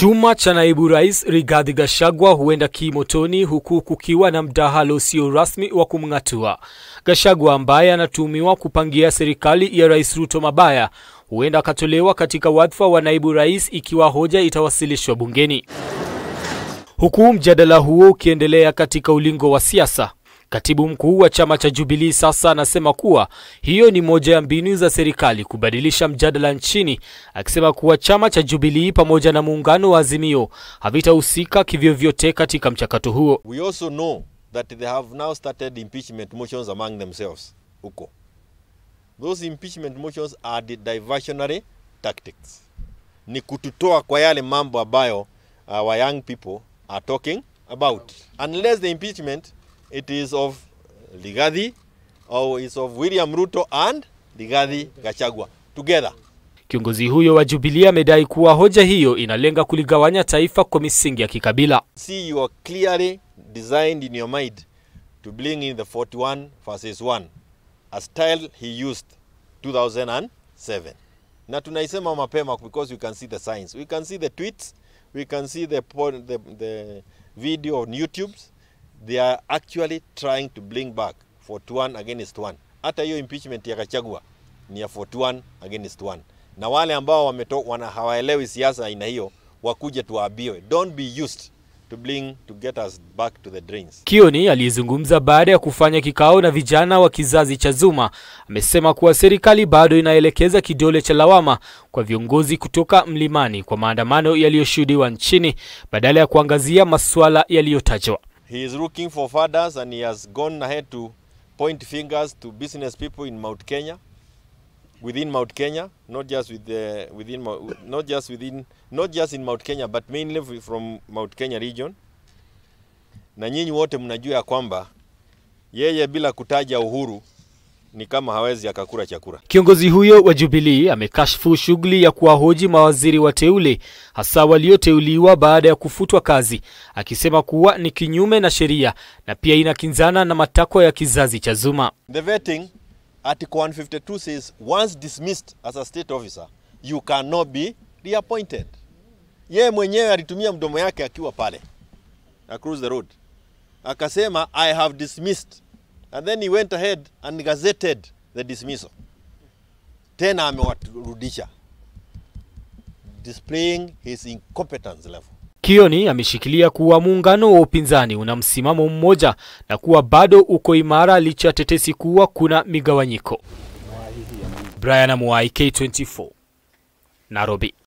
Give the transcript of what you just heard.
Chuma cha naibu rais Rigathi Gachagua huenda kimotoni huku kukiwa na mdahalo usio rasmi wa kumng'atua. Gachagua ambaye anatuhumiwa kupangia serikali ya Rais Ruto mabaya huenda akatolewa katika wadhifa wa naibu rais ikiwa hoja itawasilishwa bungeni. Huku mjadala huo ukiendelea katika ulingo wa siasa, Katibu mkuu wa chama cha Jubilee sasa anasema kuwa hiyo ni moja ya mbinu za serikali kubadilisha mjadala nchini, akisema kuwa chama cha Jubilee pamoja na muungano wa Azimio havitahusika kivyovyote katika mchakato huo. We also know that they have now started impeachment motions among themselves huko. Those impeachment motions are the diversionary tactics, ni kututoa kwa yale mambo ambayo our uh, young people are talking about unless the impeachment it is of Ligadi or is of William Ruto and Ligadi Gachagua together. Kiongozi huyo wa Jubilee amedai kuwa hoja hiyo inalenga kuligawanya taifa kwa misingi ya kikabila. See you are clearly designed in your mind to bring in the 41 verses 1 a style he used 2007 na tunaisema mapema because we can see the signs we can see the tweets we can see the, the, the video on YouTube they are actually trying to bring back 41 against 1. Hata hiyo impeachment ya Kachagua ni ya 41 against 1, na wale ambao wameto, wana hawaelewi siasa aina hiyo wakuje tuwaambiwe, don't be used to bring to get us back to the drains. Kioni aliyezungumza baada ya kufanya kikao na vijana wa kizazi cha Zuma amesema kuwa serikali bado inaelekeza kidole cha lawama kwa viongozi kutoka mlimani kwa maandamano yaliyoshuhudiwa nchini badala ya kuangazia masuala yaliyotajwa. He is looking for fathers and he has gone ahead to point fingers to business people in Mount Kenya, within Mount Kenya, not just with the, within not just within not just in Mount Kenya but mainly from Mount Kenya region. Na nyinyi wote mnajua ya kwamba yeye bila kutaja Uhuru ni kama hawezi akakula chakula. Kiongozi huyo wa Jubilee amekashfu shughuli ya kuwahoji mawaziri wateule, hasa walioteuliwa baada ya kufutwa kazi, akisema kuwa ni kinyume na sheria na pia inakinzana na matakwa ya kizazi cha Zuma. The vetting article 152 says once dismissed as a state officer you cannot be reappointed. Ye mwenyewe alitumia mdomo yake akiwa pale across the road akasema I have dismissed And then he went ahead and gazetted the dismissal. Tena amewarudisha displaying his incompetence level. Kioni ameshikilia kuwa muungano wa upinzani una msimamo mmoja na kuwa bado uko imara licha ya tetesi kuwa kuna migawanyiko. Brian Mwai, K24, Nairobi.